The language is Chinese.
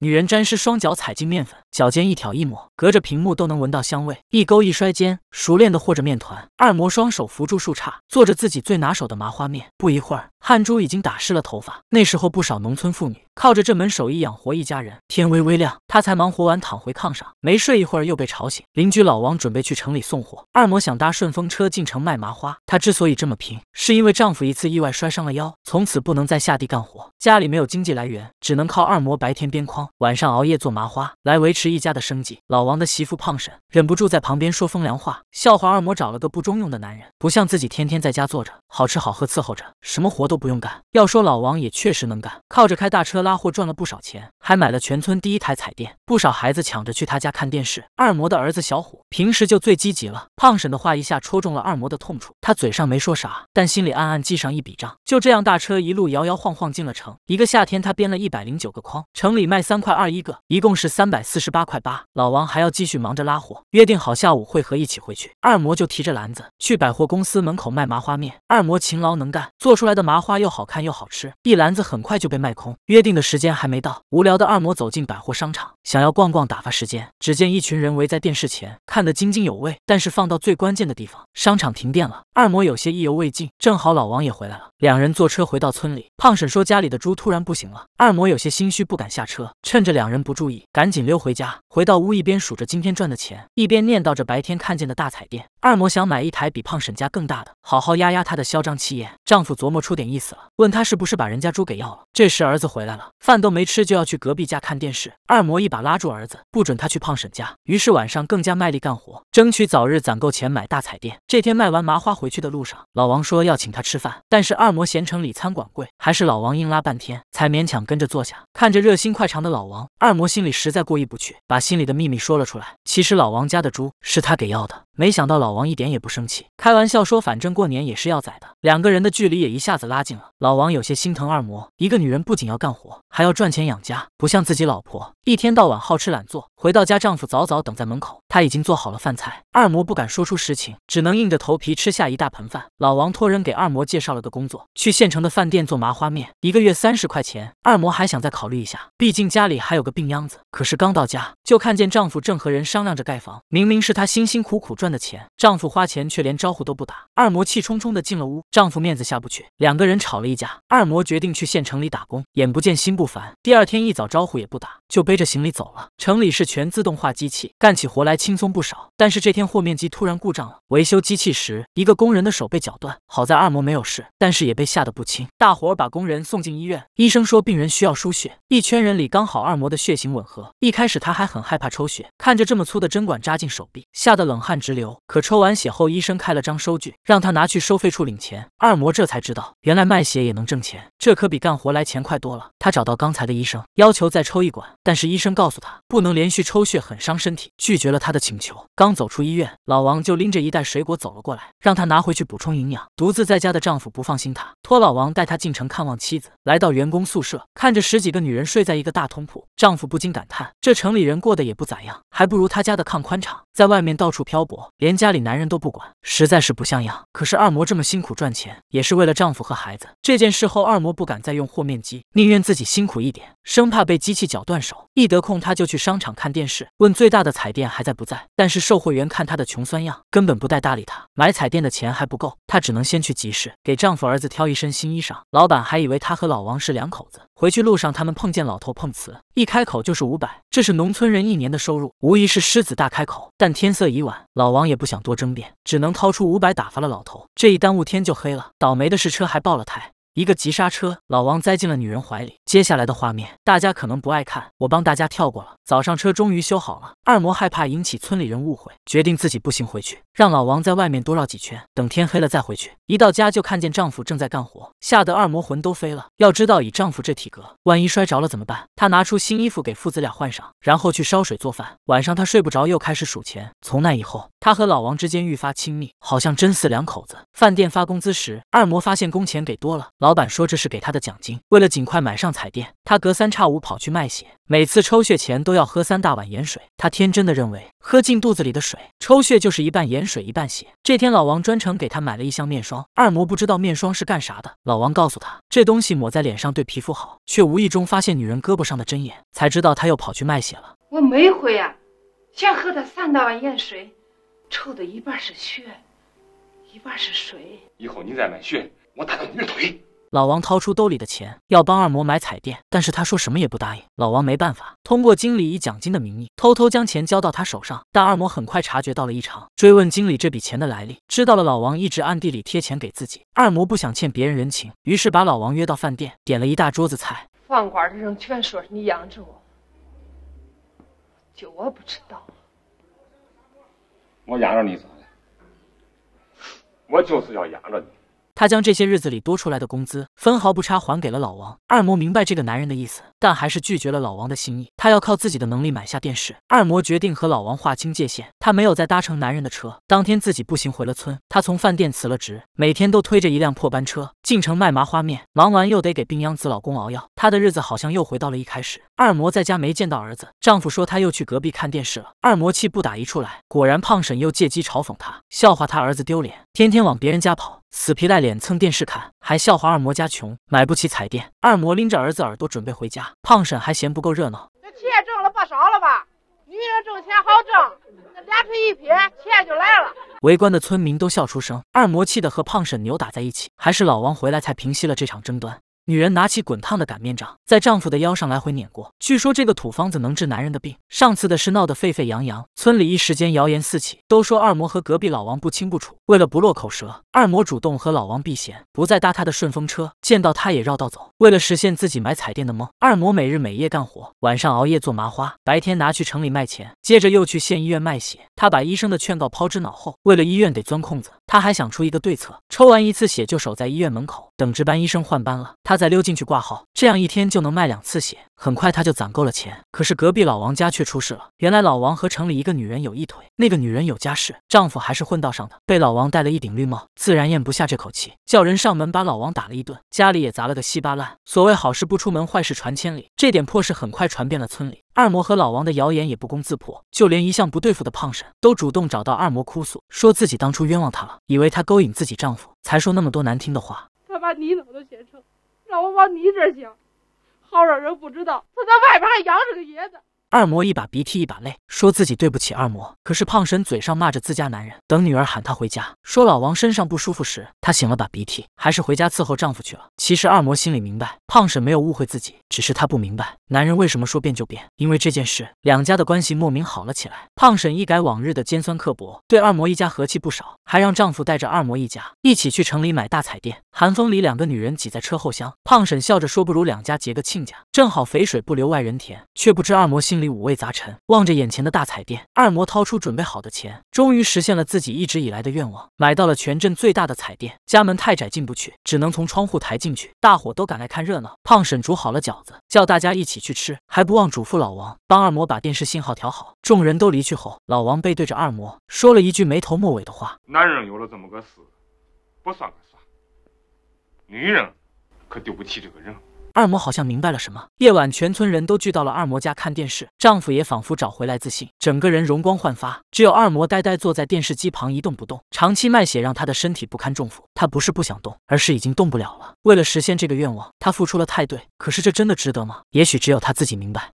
女人沾湿双脚踩进面粉，脚尖一挑一抹，隔着屏幕都能闻到香味。一勾一摔间，熟练的和着面团。二魔双手扶住树杈，做着自己最拿手的麻花面。不一会儿，汗珠已经打湿了头发。那时候，不少农村妇女。靠着这门手艺养活一家人。天微微亮，他才忙活完，躺回炕上，没睡一会儿又被吵醒。邻居老王准备去城里送货，二模想搭顺风车进城卖麻花。她之所以这么拼，是因为丈夫一次意外摔伤了腰，从此不能再下地干活，家里没有经济来源，只能靠二模白天编筐，晚上熬夜做麻花来维持一家的生计。老王的媳妇胖婶忍不住在旁边说风凉话，笑话二模找了个不中用的男人，不像自己天天在家坐着，好吃好喝伺候着，什么活都不用干。要说老王也确实能干，靠着开大车。拉货赚了不少钱，还买了全村第一台彩电，不少孩子抢着去他家看电视。二模的儿子小虎平时就最积极了。胖婶的话一下戳中了二模的痛处，他嘴上没说啥，但心里暗暗记上一笔账。就这样，大车一路摇摇晃晃进了城。一个夏天，他编了一百零九个筐，城里卖三块二一个，一共是三百四十八块八。老王还要继续忙着拉货，约定好下午会合一起回去。二模就提着篮子去百货公司门口卖麻花面。二模勤劳能干，做出来的麻花又好看又好吃，一篮子很快就被卖空。约定。的时间还没到，无聊的二魔走进百货商场，想要逛逛打发时间。只见一群人围在电视前，看得津津有味。但是放到最关键的地方，商场停电了。二魔有些意犹未尽。正好老王也回来了，两人坐车回到村里。胖婶说家里的猪突然不行了，二魔有些心虚，不敢下车。趁着两人不注意，赶紧溜回家。回到屋，一边数着今天赚的钱，一边念叨着白天看见的大彩电。二模想买一台比胖婶家更大的，好好压压她的嚣张气焰。丈夫琢磨出点意思了，问她是不是把人家猪给要了。这时儿子回来了，饭都没吃就要去隔壁家看电视。二模一把拉住儿子，不准他去胖婶家。于是晚上更加卖力干活，争取早日攒够钱买大彩电。这天卖完麻花回去的路上，老王说要请他吃饭，但是二模嫌城里餐馆贵，还是老王硬拉半天才勉强跟着坐下。看着热心快肠的老王，二模心里实在过意不去，把心里的秘密说了出来。其实老王家的猪是他给要的。没想到老王一点也不生气，开玩笑说：“反正过年也是要宰的。”两个人的距离也一下子拉近了。老王有些心疼二魔，一个女人不仅要干活，还要赚钱养家，不像自己老婆，一天到晚好吃懒做。回到家，丈夫早早等在门口，他已经做好了饭菜。二魔不敢说出实情，只能硬着头皮吃下一大盆饭。老王托人给二魔介绍了个工作，去县城的饭店做麻花面，一个月三十块钱。二魔还想再考虑一下，毕竟家里还有个病秧子。可是刚到家，就看见丈夫正和人商量着盖房，明明是他辛辛苦苦赚。赚的钱，丈夫花钱却连招呼都不打。二魔气冲冲的进了屋，丈夫面子下不去，两个人吵了一架。二魔决定去县城里打工，眼不见心不烦。第二天一早，招呼也不打，就背着行李走了。城里是全自动化机器，干起活来轻松不少。但是这天和面机突然故障了，维修机器时，一个工人的手被绞断。好在二魔没有事，但是也被吓得不轻。大伙把工人送进医院，医生说病人需要输血，一圈人里刚好二魔的血型吻合。一开始他还很害怕抽血，看着这么粗的针管扎进手臂，吓得冷汗直。流。可抽完血后，医生开了张收据，让他拿去收费处领钱。二模这才知道，原来卖血也能挣钱，这可比干活来钱快多了。他找到刚才的医生，要求再抽一管，但是医生告诉他不能连续抽血，很伤身体，拒绝了他的请求。刚走出医院，老王就拎着一袋水果走了过来，让他拿回去补充营养。独自在家的丈夫不放心她，托老王带她进城看望妻子。来到员工宿舍，看着十几个女人睡在一个大通铺，丈夫不禁感叹：这城里人过得也不咋样，还不如他家的炕宽敞。在外面到处漂泊。连家里男人都不管，实在是不像样。可是二魔这么辛苦赚钱，也是为了丈夫和孩子。这件事后，二魔不敢再用和面机，宁愿自己辛苦一点。生怕被机器绞断手，一得空他就去商场看电视，问最大的彩电还在不在。但是售货员看他的穷酸样，根本不带搭理他。买彩电的钱还不够，他只能先去集市给丈夫儿子挑一身新衣裳。老板还以为他和老王是两口子。回去路上，他们碰见老头碰瓷，一开口就是五百，这是农村人一年的收入，无疑是狮子大开口。但天色已晚，老王也不想多争辩，只能掏出五百打发了老头。这一耽误，天就黑了。倒霉的是车还爆了胎。一个急刹车，老王栽进了女人怀里。接下来的画面大家可能不爱看，我帮大家跳过了。早上车终于修好了，二魔害怕引起村里人误会，决定自己步行回去，让老王在外面多绕几圈，等天黑了再回去。一到家就看见丈夫正在干活，吓得二魔魂都飞了。要知道以丈夫这体格，万一摔着了怎么办？她拿出新衣服给父子俩换上，然后去烧水做饭。晚上她睡不着，又开始数钱。从那以后，她和老王之间愈发亲密，好像真似两口子。饭店发工资时，二魔发现工钱给多了。老老板说这是给他的奖金。为了尽快买上彩电，他隔三差五跑去卖血，每次抽血前都要喝三大碗盐水。他天真的认为，喝进肚子里的水，抽血就是一半盐水一半血。这天，老王专程给他买了一箱面霜。二模不知道面霜是干啥的，老王告诉他，这东西抹在脸上对皮肤好。却无意中发现女人胳膊上的针眼，才知道他又跑去卖血了。我没回啊，先喝的三大碗盐水，抽的一半是血，一半是水。以后你再卖血，我打断你的腿。老王掏出兜里的钱，要帮二魔买彩电，但是他说什么也不答应。老王没办法，通过经理以奖金的名义偷偷将钱交到他手上。但二魔很快察觉到了异常，追问经理这笔钱的来历，知道了老王一直暗地里贴钱给自己。二魔不想欠别人人情，于是把老王约到饭店，点了一大桌子菜。饭馆的人全说你养着我，就我不知道。我养着你咋的？我就是要养着你。他将这些日子里多出来的工资分毫不差还给了老王二魔明白这个男人的意思，但还是拒绝了老王的心意。他要靠自己的能力买下电视。二魔决定和老王划清界限。他没有再搭乘男人的车，当天自己步行回了村。他从饭店辞了职，每天都推着一辆破班车进城卖麻花面，忙完又得给病秧子老公熬药。他的日子好像又回到了一开始。二魔在家没见到儿子，丈夫说他又去隔壁看电视了。二魔气不打一处来，果然胖婶又借机嘲讽他，笑话他儿子丢脸，天天往别人家跑，死皮赖脸蹭电视看，还笑话二魔家穷，买不起彩电。二魔拎着儿子耳朵准备回家，胖婶还嫌不够热闹，这钱挣了不少了吧？女人挣钱好挣，那俩腿一撇，钱就来了。围观的村民都笑出声，二魔气得和胖婶扭打在一起，还是老王回来才平息了这场争端。女人拿起滚烫的擀面杖，在丈夫的腰上来回碾过。据说这个土方子能治男人的病。上次的事闹得沸沸扬扬，村里一时间谣言四起，都说二魔和隔壁老王不清不楚。为了不落口舌，二魔主动和老王避嫌，不再搭他的顺风车，见到他也绕道走。为了实现自己买彩电的梦，二魔每日每夜干活，晚上熬夜做麻花，白天拿去城里卖钱，接着又去县医院卖血。他把医生的劝告抛之脑后，为了医院得钻空子。他还想出一个对策，抽完一次血就守在医院门口，等值班医生换班了，他再溜进去挂号，这样一天就能卖两次血。很快他就攒够了钱。可是隔壁老王家却出事了。原来老王和城里一个女人有一腿，那个女人有家室，丈夫还是混道上的，被老王戴了一顶绿帽，自然咽不下这口气，叫人上门把老王打了一顿，家里也砸了个稀巴烂。所谓好事不出门，坏事传千里，这点破事很快传遍了村里。二魔和老王的谣言也不攻自破，就连一向不对付的胖婶都主动找到二魔哭诉，说自己当初冤枉他了，以为他勾引自己丈夫，才说那么多难听的话。他把你脑袋先撑，让我往你这儿好让人不知道他在外边还养着个爷子。二魔一把鼻涕一把泪，说自己对不起二魔。可是胖婶嘴上骂着自家男人，等女儿喊她回家说老王身上不舒服时，她擤了把鼻涕，还是回家伺候丈夫去了。其实二魔心里明白，胖婶没有误会自己，只是她不明白男人为什么说变就变。因为这件事，两家的关系莫名好了起来。胖婶一改往日的尖酸刻薄，对二魔一家和气不少，还让丈夫带着二魔一家一起去城里买大彩电。寒风里，两个女人挤在车后厢，胖婶笑着说：“不如两家结个亲家，正好肥水不流外人田。”却不知二魔心里五味杂陈，望着眼前的大彩电，二魔掏出准备好的钱，终于实现了自己一直以来的愿望，买到了全镇最大的彩电。家门太窄进不去，只能从窗户抬进。进去，大伙都赶来看热闹。胖婶煮好了饺子，叫大家一起去吃，还不忘嘱咐老王帮二魔把电视信号调好。众人都离去后，老王背对着二魔说了一句没头没尾的话：“男人有了这么个事，不算个啥，女人可丢不起这个人。”二魔好像明白了什么。夜晚，全村人都聚到了二魔家看电视，丈夫也仿佛找回来自信，整个人容光焕发。只有二魔呆呆坐在电视机旁一动不动。长期卖血让他的身体不堪重负，他不是不想动，而是已经动不了了。为了实现这个愿望，他付出了太多，可是这真的值得吗？也许只有他自己明白。